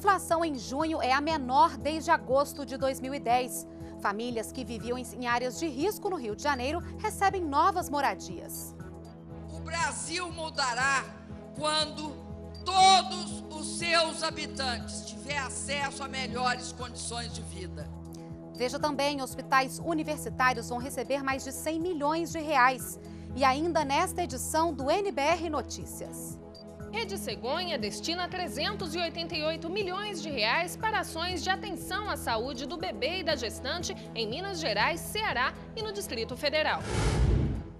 inflação em junho é a menor desde agosto de 2010. Famílias que viviam em áreas de risco no Rio de Janeiro recebem novas moradias. O Brasil mudará quando todos os seus habitantes tiverem acesso a melhores condições de vida. Veja também, hospitais universitários vão receber mais de 100 milhões de reais. E ainda nesta edição do NBR Notícias. Rede Cegonha destina 388 milhões de reais para ações de atenção à saúde do bebê e da gestante em Minas Gerais, Ceará e no Distrito Federal.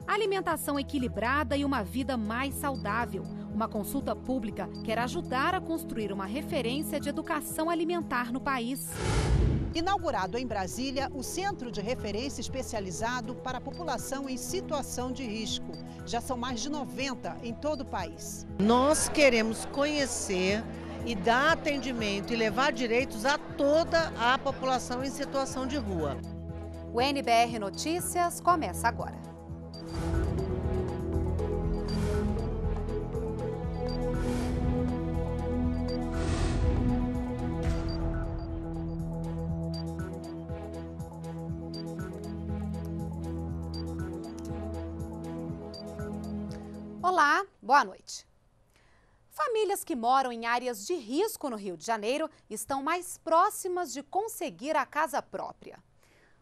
Alimentação equilibrada e uma vida mais saudável. Uma consulta pública quer ajudar a construir uma referência de educação alimentar no país. Inaugurado em Brasília, o Centro de Referência Especializado para a População em Situação de Risco. Já são mais de 90 em todo o país. Nós queremos conhecer e dar atendimento e levar direitos a toda a população em situação de rua. O NBR Notícias começa agora. Olá, boa noite. Famílias que moram em áreas de risco no Rio de Janeiro estão mais próximas de conseguir a casa própria.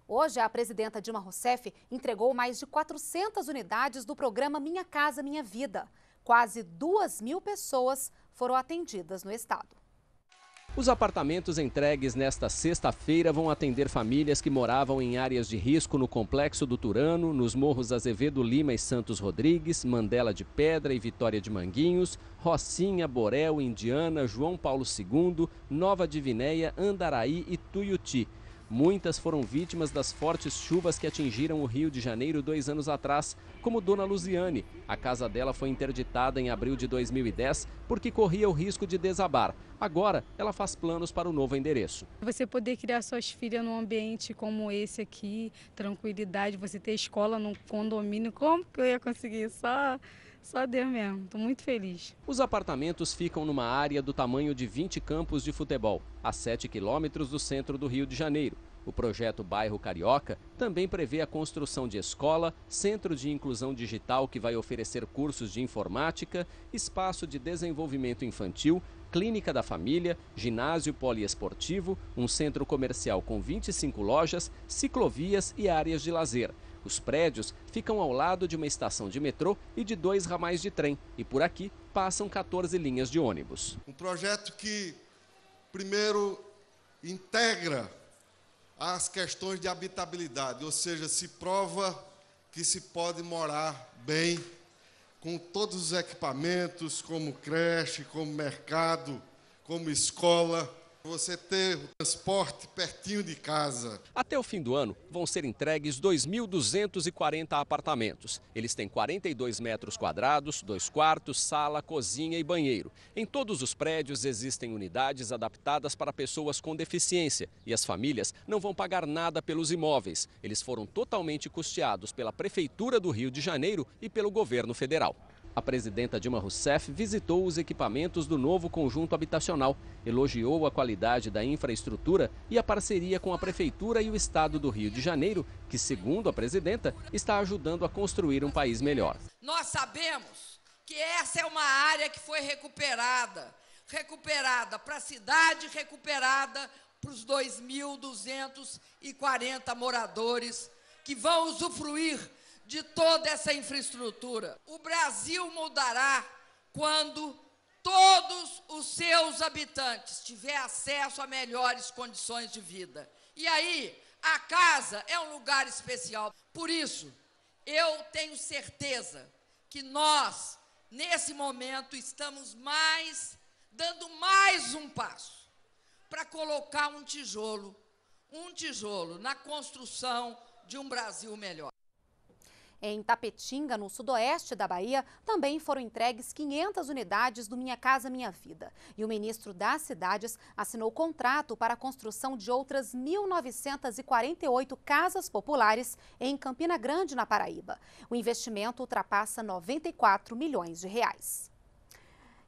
Hoje, a presidenta Dilma Rousseff entregou mais de 400 unidades do programa Minha Casa Minha Vida. Quase 2 mil pessoas foram atendidas no estado. Os apartamentos entregues nesta sexta-feira vão atender famílias que moravam em áreas de risco no Complexo do Turano, nos morros Azevedo Lima e Santos Rodrigues, Mandela de Pedra e Vitória de Manguinhos, Rocinha, Borel, Indiana, João Paulo II, Nova Divinéia, Andaraí e Tuiuti. Muitas foram vítimas das fortes chuvas que atingiram o Rio de Janeiro dois anos atrás, como Dona Luziane. A casa dela foi interditada em abril de 2010 porque corria o risco de desabar. Agora, ela faz planos para o novo endereço. Você poder criar suas filhas num ambiente como esse aqui, tranquilidade, você ter escola num condomínio, como que eu ia conseguir só só Deus mesmo, estou muito feliz. Os apartamentos ficam numa área do tamanho de 20 campos de futebol, a 7 quilômetros do centro do Rio de Janeiro. O projeto Bairro Carioca também prevê a construção de escola, centro de inclusão digital que vai oferecer cursos de informática, espaço de desenvolvimento infantil, clínica da família, ginásio poliesportivo, um centro comercial com 25 lojas, ciclovias e áreas de lazer. Os prédios ficam ao lado de uma estação de metrô e de dois ramais de trem, e por aqui passam 14 linhas de ônibus. Um projeto que, primeiro, integra as questões de habitabilidade, ou seja, se prova que se pode morar bem com todos os equipamentos, como creche, como mercado, como escola você ter o transporte pertinho de casa. Até o fim do ano, vão ser entregues 2.240 apartamentos. Eles têm 42 metros quadrados, dois quartos, sala, cozinha e banheiro. Em todos os prédios existem unidades adaptadas para pessoas com deficiência e as famílias não vão pagar nada pelos imóveis. Eles foram totalmente custeados pela Prefeitura do Rio de Janeiro e pelo governo federal. A presidenta Dilma Rousseff visitou os equipamentos do novo conjunto habitacional, elogiou a qualidade da infraestrutura e a parceria com a Prefeitura e o Estado do Rio de Janeiro, que, segundo a presidenta, está ajudando a construir um país melhor. Nós sabemos que essa é uma área que foi recuperada recuperada para a cidade, recuperada para os 2.240 moradores que vão usufruir de toda essa infraestrutura. O Brasil mudará quando todos os seus habitantes tiverem acesso a melhores condições de vida. E aí, a casa é um lugar especial. Por isso, eu tenho certeza que nós, nesse momento, estamos mais dando mais um passo para colocar um tijolo, um tijolo na construção de um Brasil melhor. Em Tapetinga, no sudoeste da Bahia, também foram entregues 500 unidades do Minha Casa Minha Vida. E o ministro das Cidades assinou contrato para a construção de outras 1.948 casas populares em Campina Grande, na Paraíba. O investimento ultrapassa 94 milhões de reais.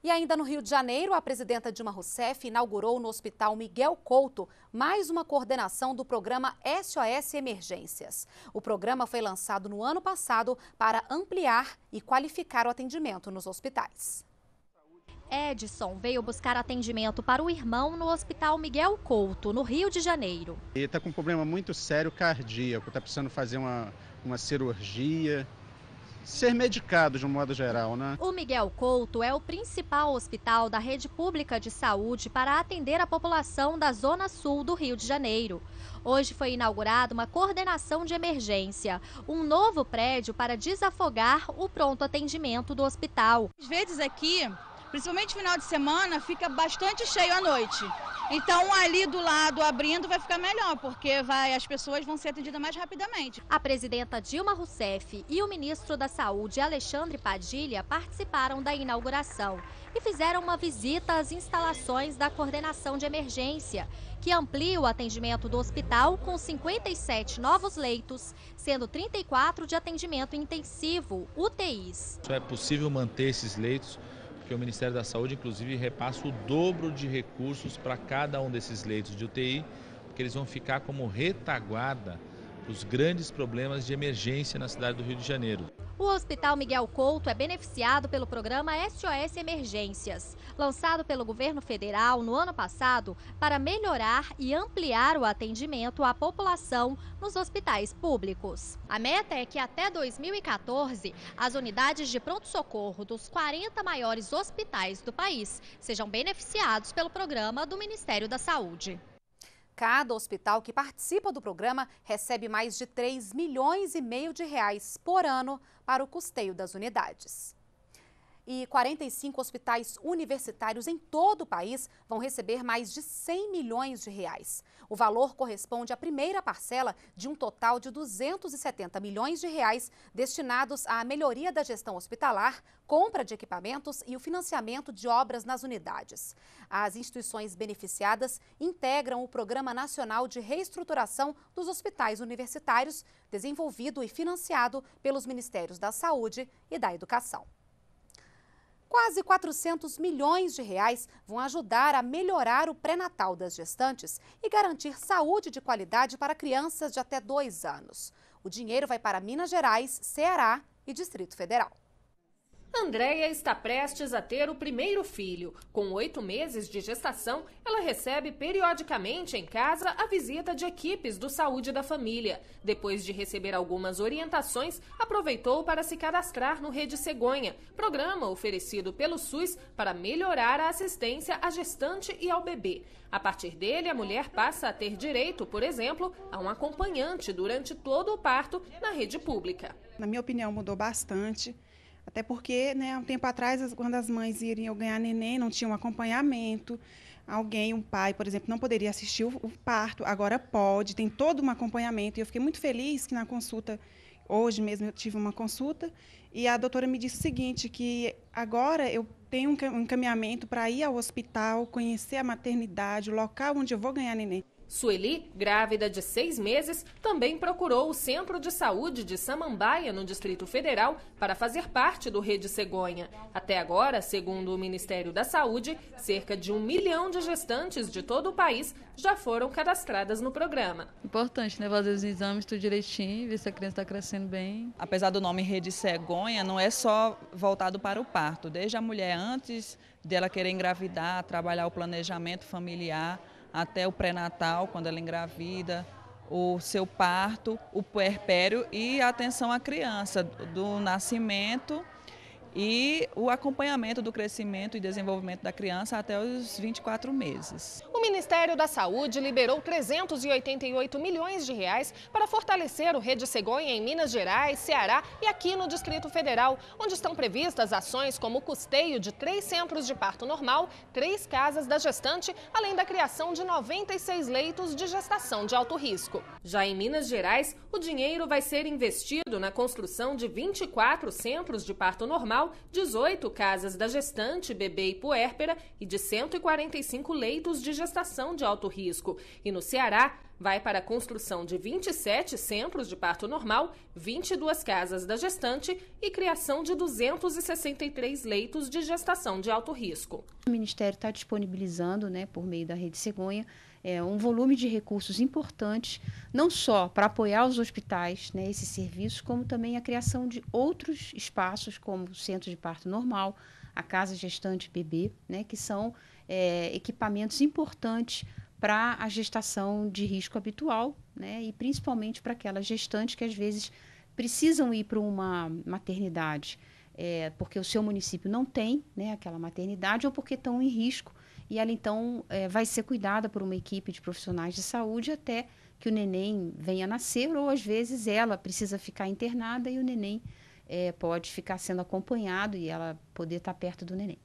E ainda no Rio de Janeiro, a presidenta Dilma Rousseff inaugurou no Hospital Miguel Couto mais uma coordenação do programa SOS Emergências. O programa foi lançado no ano passado para ampliar e qualificar o atendimento nos hospitais. Edson veio buscar atendimento para o irmão no Hospital Miguel Couto, no Rio de Janeiro. Ele está com um problema muito sério cardíaco, está precisando fazer uma, uma cirurgia, ser medicado de um modo geral, né? O Miguel Couto é o principal hospital da rede pública de saúde para atender a população da zona sul do Rio de Janeiro. Hoje foi inaugurada uma coordenação de emergência, um novo prédio para desafogar o pronto atendimento do hospital. Às vezes aqui principalmente final de semana, fica bastante cheio à noite. Então ali do lado abrindo vai ficar melhor, porque vai, as pessoas vão ser atendidas mais rapidamente. A presidenta Dilma Rousseff e o ministro da Saúde Alexandre Padilha participaram da inauguração e fizeram uma visita às instalações da coordenação de emergência, que amplia o atendimento do hospital com 57 novos leitos, sendo 34 de atendimento intensivo, UTIs. é possível manter esses leitos que o Ministério da Saúde, inclusive, repassa o dobro de recursos para cada um desses leitos de UTI, porque eles vão ficar como retaguarda os grandes problemas de emergência na cidade do Rio de Janeiro. O Hospital Miguel Couto é beneficiado pelo programa SOS Emergências, lançado pelo governo federal no ano passado para melhorar e ampliar o atendimento à população nos hospitais públicos. A meta é que até 2014, as unidades de pronto-socorro dos 40 maiores hospitais do país sejam beneficiados pelo programa do Ministério da Saúde. Cada hospital que participa do programa recebe mais de 3 milhões e meio de reais por ano para o custeio das unidades e 45 hospitais universitários em todo o país vão receber mais de 100 milhões de reais. O valor corresponde à primeira parcela de um total de 270 milhões de reais destinados à melhoria da gestão hospitalar, compra de equipamentos e o financiamento de obras nas unidades. As instituições beneficiadas integram o Programa Nacional de Reestruturação dos Hospitais Universitários, desenvolvido e financiado pelos Ministérios da Saúde e da Educação. Quase 400 milhões de reais vão ajudar a melhorar o pré-natal das gestantes e garantir saúde de qualidade para crianças de até dois anos. O dinheiro vai para Minas Gerais, Ceará e Distrito Federal. Andréia está prestes a ter o primeiro filho. Com oito meses de gestação, ela recebe periodicamente em casa a visita de equipes do Saúde da Família. Depois de receber algumas orientações, aproveitou para se cadastrar no Rede Cegonha, programa oferecido pelo SUS para melhorar a assistência à gestante e ao bebê. A partir dele, a mulher passa a ter direito, por exemplo, a um acompanhante durante todo o parto na rede pública. Na minha opinião, mudou bastante até porque, né, há um tempo atrás, quando as mães iriam ganhar neném, não tinha um acompanhamento. Alguém, um pai, por exemplo, não poderia assistir o parto, agora pode, tem todo um acompanhamento. E eu fiquei muito feliz que na consulta, hoje mesmo eu tive uma consulta, e a doutora me disse o seguinte, que agora eu tenho um encaminhamento para ir ao hospital, conhecer a maternidade, o local onde eu vou ganhar neném. Sueli, grávida de seis meses, também procurou o Centro de Saúde de Samambaia, no Distrito Federal, para fazer parte do Rede Cegonha. Até agora, segundo o Ministério da Saúde, cerca de um milhão de gestantes de todo o país já foram cadastradas no programa. Importante, né? Fazer os exames tudo direitinho, ver se a criança está crescendo bem. Apesar do nome Rede Cegonha, não é só voltado para o parto. Desde a mulher antes dela querer engravidar, trabalhar o planejamento familiar até o pré-natal, quando ela engravida, o seu parto, o puerpério e a atenção à criança, do nascimento e o acompanhamento do crescimento e desenvolvimento da criança até os 24 meses. O Ministério da Saúde liberou 388 milhões de reais para fortalecer o Rede Cegonha em Minas Gerais, Ceará e aqui no Distrito Federal, onde estão previstas ações como o custeio de três centros de parto normal, três casas da gestante, além da criação de 96 leitos de gestação de alto risco. Já em Minas Gerais, o dinheiro vai ser investido na construção de 24 centros de parto normal, 18 casas da gestante, bebê e puérpera e de 145 leitos de gestação de alto risco. E no Ceará, vai para a construção de 27 centros de parto normal, 22 casas da gestante e criação de 263 leitos de gestação de alto risco. O Ministério está disponibilizando, né, por meio da Rede Cegonha, é, um volume de recursos importantes, não só para apoiar os hospitais, né, esses serviços, como também a criação de outros espaços, como o centro de parto normal, a casa gestante bebê, né, que são é, equipamentos importantes para a gestação de risco habitual, né? E principalmente para aquelas gestantes que às vezes precisam ir para uma maternidade, é, porque o seu município não tem, né? Aquela maternidade ou porque estão em risco e ela então é, vai ser cuidada por uma equipe de profissionais de saúde até que o neném venha nascer ou às vezes ela precisa ficar internada e o neném é, pode ficar sendo acompanhado e ela poder estar tá perto do neném.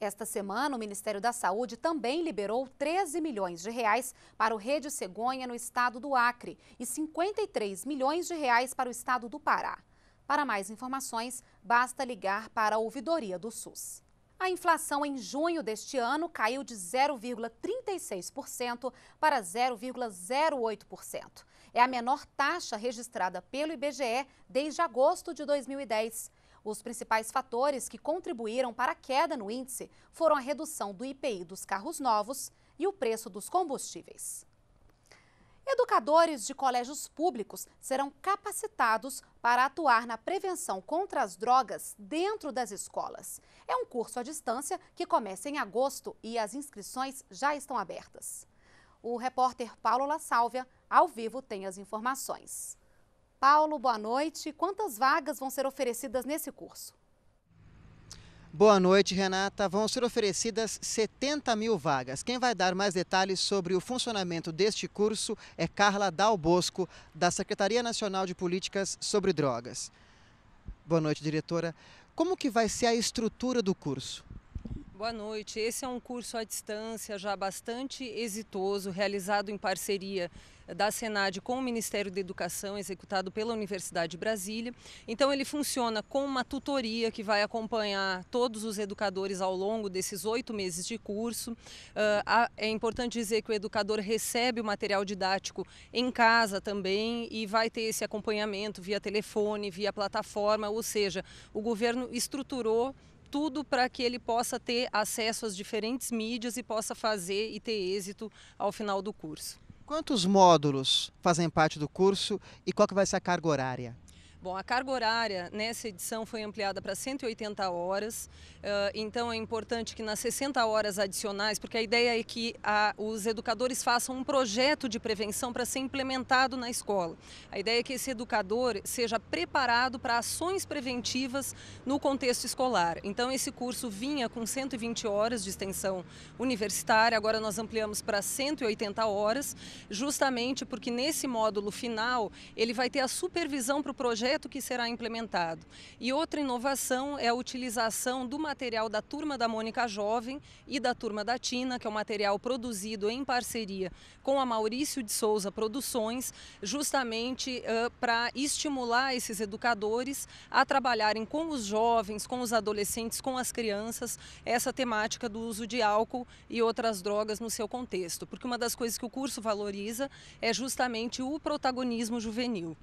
Esta semana, o Ministério da Saúde também liberou 13 milhões de reais para o Rede Cegonha no estado do Acre e 53 milhões de reais para o estado do Pará. Para mais informações, basta ligar para a ouvidoria do SUS. A inflação em junho deste ano caiu de 0,36% para 0,08%. É a menor taxa registrada pelo IBGE desde agosto de 2010. Os principais fatores que contribuíram para a queda no índice foram a redução do IPI dos carros novos e o preço dos combustíveis. Educadores de colégios públicos serão capacitados para atuar na prevenção contra as drogas dentro das escolas. É um curso à distância que começa em agosto e as inscrições já estão abertas. O repórter Paulo La Sálvia, ao vivo, tem as informações. Paulo, boa noite. Quantas vagas vão ser oferecidas nesse curso? Boa noite, Renata. Vão ser oferecidas 70 mil vagas. Quem vai dar mais detalhes sobre o funcionamento deste curso é Carla Dal Bosco, da Secretaria Nacional de Políticas sobre Drogas. Boa noite, diretora. Como que vai ser a estrutura do curso? Boa noite. Esse é um curso à distância já bastante exitoso, realizado em parceria da Senad com o Ministério da Educação, executado pela Universidade de Brasília. Então, ele funciona com uma tutoria que vai acompanhar todos os educadores ao longo desses oito meses de curso. Ah, é importante dizer que o educador recebe o material didático em casa também e vai ter esse acompanhamento via telefone, via plataforma, ou seja, o governo estruturou tudo para que ele possa ter acesso às diferentes mídias e possa fazer e ter êxito ao final do curso. Quantos módulos fazem parte do curso e qual que vai ser a carga horária? Bom, a carga horária nessa edição foi ampliada para 180 horas, então é importante que nas 60 horas adicionais, porque a ideia é que a, os educadores façam um projeto de prevenção para ser implementado na escola. A ideia é que esse educador seja preparado para ações preventivas no contexto escolar. Então esse curso vinha com 120 horas de extensão universitária, agora nós ampliamos para 180 horas, justamente porque nesse módulo final ele vai ter a supervisão para o projeto projeto que será implementado. E outra inovação é a utilização do material da turma da Mônica Jovem e da turma da Tina, que é um material produzido em parceria com a Maurício de Souza Produções, justamente uh, para estimular esses educadores a trabalharem com os jovens, com os adolescentes, com as crianças, essa temática do uso de álcool e outras drogas no seu contexto. Porque uma das coisas que o curso valoriza é justamente o protagonismo juvenil.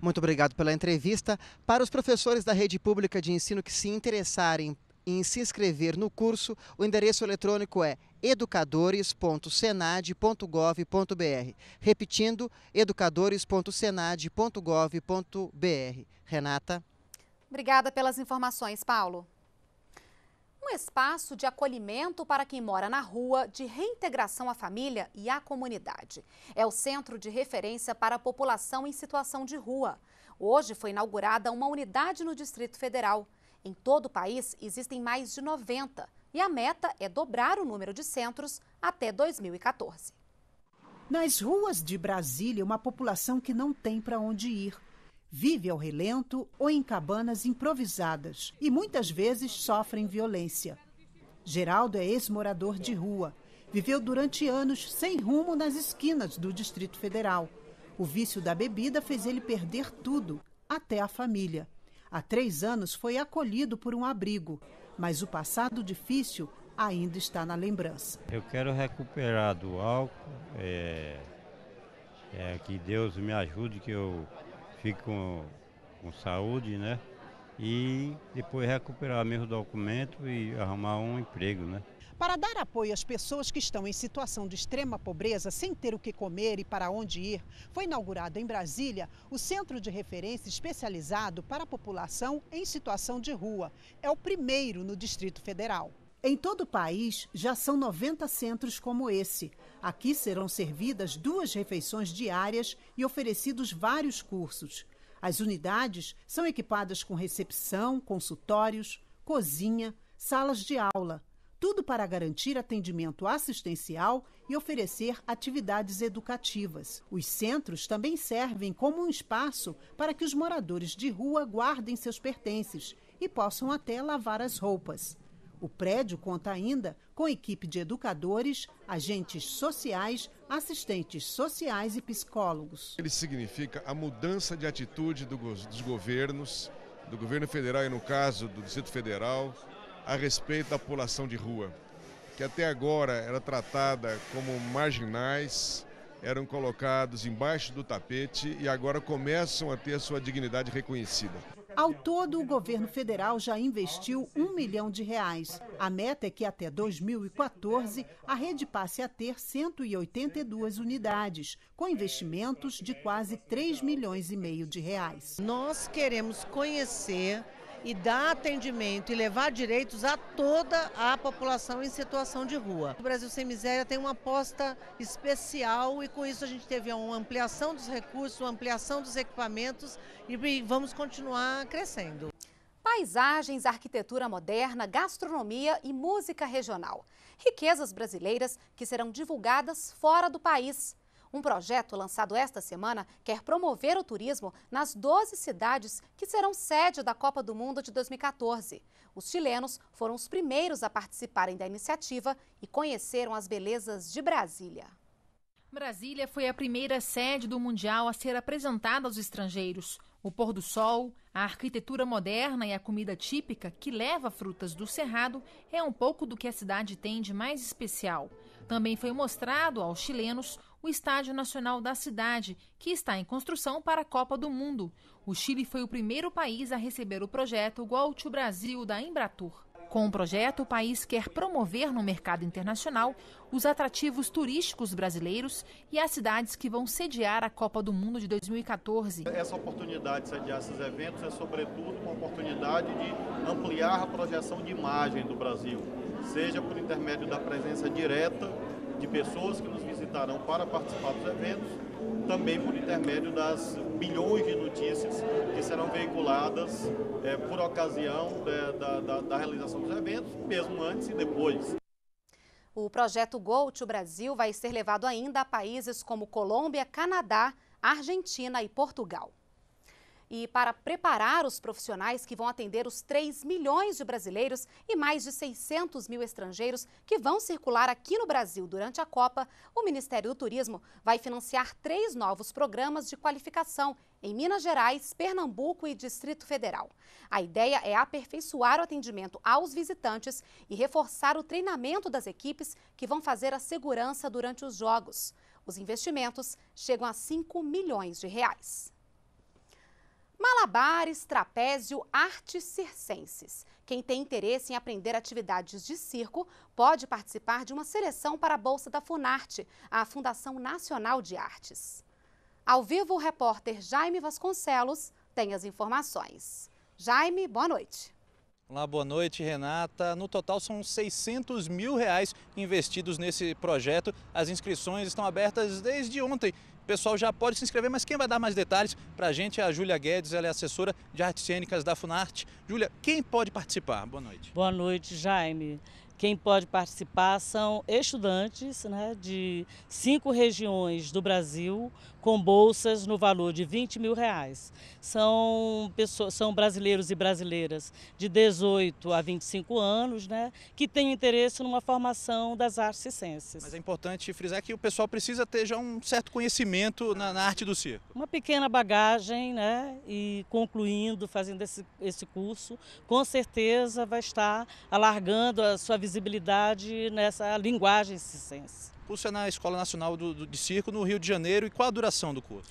Muito obrigado pela entrevista. Para os professores da rede pública de ensino que se interessarem em se inscrever no curso, o endereço eletrônico é educadores.senad.gov.br. Repetindo, educadores.senad.gov.br. Renata. Obrigada pelas informações, Paulo. Um espaço de acolhimento para quem mora na rua, de reintegração à família e à comunidade. É o centro de referência para a população em situação de rua. Hoje foi inaugurada uma unidade no Distrito Federal. Em todo o país existem mais de 90 e a meta é dobrar o número de centros até 2014. Nas ruas de Brasília, uma população que não tem para onde ir vive ao relento ou em cabanas improvisadas e muitas vezes sofrem violência. Geraldo é ex-morador de rua. Viveu durante anos sem rumo nas esquinas do Distrito Federal. O vício da bebida fez ele perder tudo, até a família. Há três anos foi acolhido por um abrigo, mas o passado difícil ainda está na lembrança. Eu quero recuperar do álcool, é, é, que Deus me ajude, que eu fique com, com saúde, né? E depois recuperar mesmo o documento e arrumar um emprego, né? Para dar apoio às pessoas que estão em situação de extrema pobreza, sem ter o que comer e para onde ir, foi inaugurado em Brasília o Centro de Referência Especializado para a População em Situação de Rua. É o primeiro no Distrito Federal. Em todo o país, já são 90 centros como esse. Aqui serão servidas duas refeições diárias e oferecidos vários cursos. As unidades são equipadas com recepção, consultórios, cozinha, salas de aula. Tudo para garantir atendimento assistencial e oferecer atividades educativas. Os centros também servem como um espaço para que os moradores de rua guardem seus pertences e possam até lavar as roupas. O prédio conta ainda com equipe de educadores, agentes sociais, assistentes sociais e psicólogos. Ele significa a mudança de atitude do, dos governos, do governo federal e, no caso, do Distrito Federal, a respeito da população de rua, que até agora era tratada como marginais, eram colocados embaixo do tapete e agora começam a ter sua dignidade reconhecida. Ao todo, o governo federal já investiu um milhão de reais. A meta é que até 2014 a rede passe a ter 182 unidades, com investimentos de quase 3 milhões e meio de reais. Nós queremos conhecer e dar atendimento e levar direitos a toda a população em situação de rua. O Brasil Sem Miséria tem uma aposta especial e com isso a gente teve uma ampliação dos recursos, uma ampliação dos equipamentos e vamos continuar crescendo. Paisagens, arquitetura moderna, gastronomia e música regional. Riquezas brasileiras que serão divulgadas fora do país. Um projeto lançado esta semana quer promover o turismo nas 12 cidades que serão sede da Copa do Mundo de 2014. Os chilenos foram os primeiros a participarem da iniciativa e conheceram as belezas de Brasília. Brasília foi a primeira sede do Mundial a ser apresentada aos estrangeiros. O pôr do sol, a arquitetura moderna e a comida típica que leva frutas do Cerrado é um pouco do que a cidade tem de mais especial. Também foi mostrado aos chilenos o Estádio Nacional da cidade, que está em construção para a Copa do Mundo. O Chile foi o primeiro país a receber o projeto Gol to Brasil da Embratur. Com o projeto, o país quer promover no mercado internacional os atrativos turísticos brasileiros e as cidades que vão sediar a Copa do Mundo de 2014. Essa oportunidade de sediar esses eventos é, sobretudo, uma oportunidade de ampliar a projeção de imagem do Brasil, seja por intermédio da presença direta de pessoas que nos visitarão para participar dos eventos, também por intermédio das bilhões de notícias que serão veiculadas é, por ocasião é, da, da, da realização dos eventos, mesmo antes e depois. O projeto Go to Brasil vai ser levado ainda a países como Colômbia, Canadá, Argentina e Portugal e para preparar os profissionais que vão atender os 3 milhões de brasileiros e mais de 600 mil estrangeiros que vão circular aqui no Brasil durante a Copa, o Ministério do Turismo vai financiar três novos programas de qualificação em Minas Gerais, Pernambuco e Distrito Federal. A ideia é aperfeiçoar o atendimento aos visitantes e reforçar o treinamento das equipes que vão fazer a segurança durante os jogos. Os investimentos chegam a 5 milhões de reais. Malabares, trapézio, artes circenses. Quem tem interesse em aprender atividades de circo pode participar de uma seleção para a Bolsa da Funarte, a Fundação Nacional de Artes. Ao vivo, o repórter Jaime Vasconcelos tem as informações. Jaime, boa noite. Olá, boa noite, Renata. No total são 600 mil reais investidos nesse projeto. As inscrições estão abertas desde ontem pessoal já pode se inscrever, mas quem vai dar mais detalhes para a gente é a Júlia Guedes, ela é assessora de artes cênicas da Funarte. Júlia, quem pode participar? Boa noite. Boa noite, Jaime. Quem pode participar são estudantes né, de cinco regiões do Brasil com bolsas no valor de 20 mil reais. São, pessoas, são brasileiros e brasileiras de 18 a 25 anos né, que têm interesse numa formação das artes e ciências. Mas é importante frisar que o pessoal precisa ter já um certo conhecimento na, na arte do circo. Uma pequena bagagem né, e concluindo, fazendo esse, esse curso, com certeza vai estar alargando a sua visão visibilidade nessa linguagem circense. O curso é na Escola Nacional do, do, de Circo, no Rio de Janeiro. E qual a duração do curso?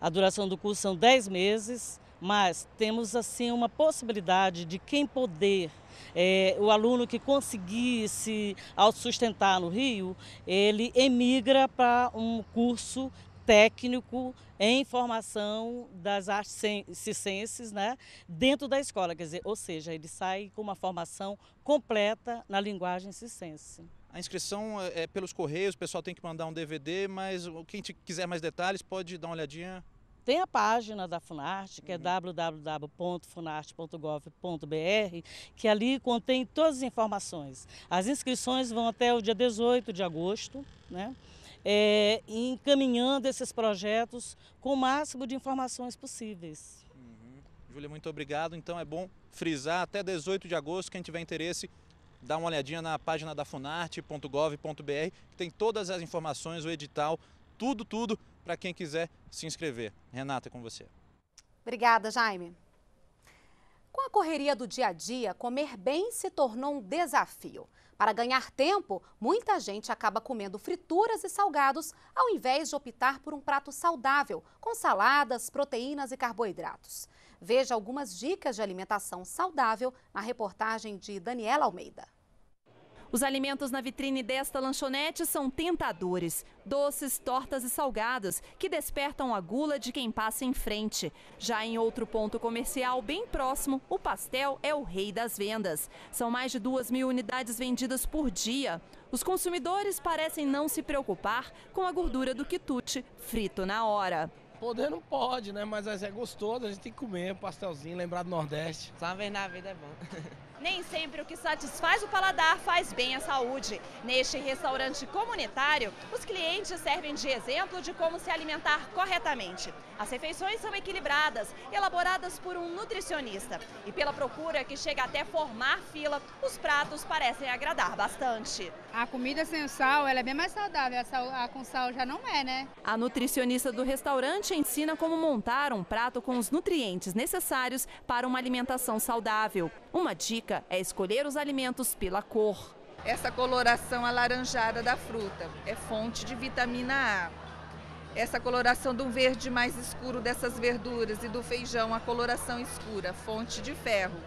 A duração do curso são 10 meses, mas temos assim uma possibilidade de quem poder é, o aluno que conseguir se autossustentar no Rio, ele emigra para um curso técnico em formação das artes cicenses né, dentro da escola, quer dizer, ou seja, ele sai com uma formação completa na linguagem cicense. A inscrição é, é pelos correios, o pessoal tem que mandar um DVD, mas quem quiser mais detalhes pode dar uma olhadinha tem a página da Funarte, que é uhum. www.funarte.gov.br, que ali contém todas as informações. As inscrições vão até o dia 18 de agosto, né? é, encaminhando esses projetos com o máximo de informações possíveis. Uhum. Júlia, muito obrigado. Então é bom frisar até 18 de agosto, quem tiver interesse, dá uma olhadinha na página da funarte.gov.br, que tem todas as informações, o edital, tudo, tudo para quem quiser se inscrever. Renata, é com você. Obrigada, Jaime. Com a correria do dia a dia, comer bem se tornou um desafio. Para ganhar tempo, muita gente acaba comendo frituras e salgados ao invés de optar por um prato saudável, com saladas, proteínas e carboidratos. Veja algumas dicas de alimentação saudável na reportagem de Daniela Almeida. Os alimentos na vitrine desta lanchonete são tentadores: doces, tortas e salgados, que despertam a gula de quem passa em frente. Já em outro ponto comercial, bem próximo, o pastel é o rei das vendas. São mais de duas mil unidades vendidas por dia. Os consumidores parecem não se preocupar com a gordura do quitute frito na hora. Poder não pode, né? Mas é gostoso, a gente tem que comer um pastelzinho, lembrar do Nordeste. Só uma vez na vida é bom. Nem sempre o que satisfaz o paladar faz bem à saúde. Neste restaurante comunitário, os clientes servem de exemplo de como se alimentar corretamente. As refeições são equilibradas, elaboradas por um nutricionista. E pela procura que chega até formar fila, os pratos parecem agradar bastante. A comida sem o sal ela é bem mais saudável, a, sal, a com sal já não é, né? A nutricionista do restaurante ensina como montar um prato com os nutrientes necessários para uma alimentação saudável. Uma dica dica é escolher os alimentos pela cor. Essa coloração alaranjada da fruta é fonte de vitamina A. Essa coloração do verde mais escuro dessas verduras e do feijão, a coloração escura, fonte de ferro.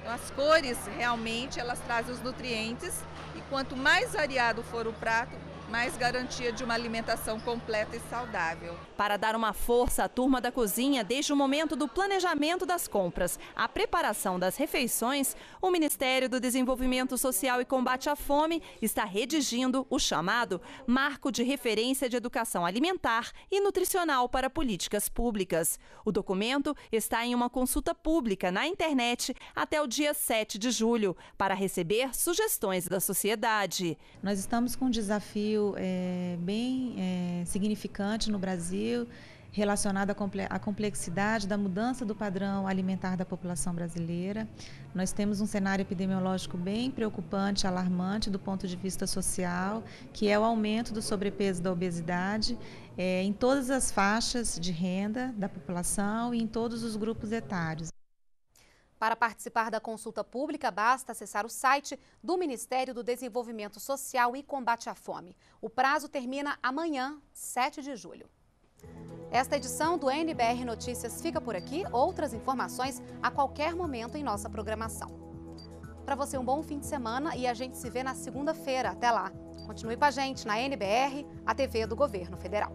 Então, as cores realmente elas trazem os nutrientes e quanto mais variado for o prato, mais garantia de uma alimentação completa e saudável. Para dar uma força à turma da cozinha desde o momento do planejamento das compras, à preparação das refeições, o Ministério do Desenvolvimento Social e Combate à Fome está redigindo o chamado Marco de Referência de Educação Alimentar e Nutricional para Políticas Públicas. O documento está em uma consulta pública na internet até o dia 7 de julho para receber sugestões da sociedade. Nós estamos com um desafio é, bem é, significante no Brasil relacionado à complexidade da mudança do padrão alimentar da população brasileira. Nós temos um cenário epidemiológico bem preocupante, alarmante do ponto de vista social, que é o aumento do sobrepeso e da obesidade é, em todas as faixas de renda da população e em todos os grupos etários. Para participar da consulta pública, basta acessar o site do Ministério do Desenvolvimento Social e Combate à Fome. O prazo termina amanhã, 7 de julho. Esta edição do NBR Notícias fica por aqui. Outras informações a qualquer momento em nossa programação. Para você, um bom fim de semana e a gente se vê na segunda-feira. Até lá. Continue com a gente na NBR, a TV do Governo Federal.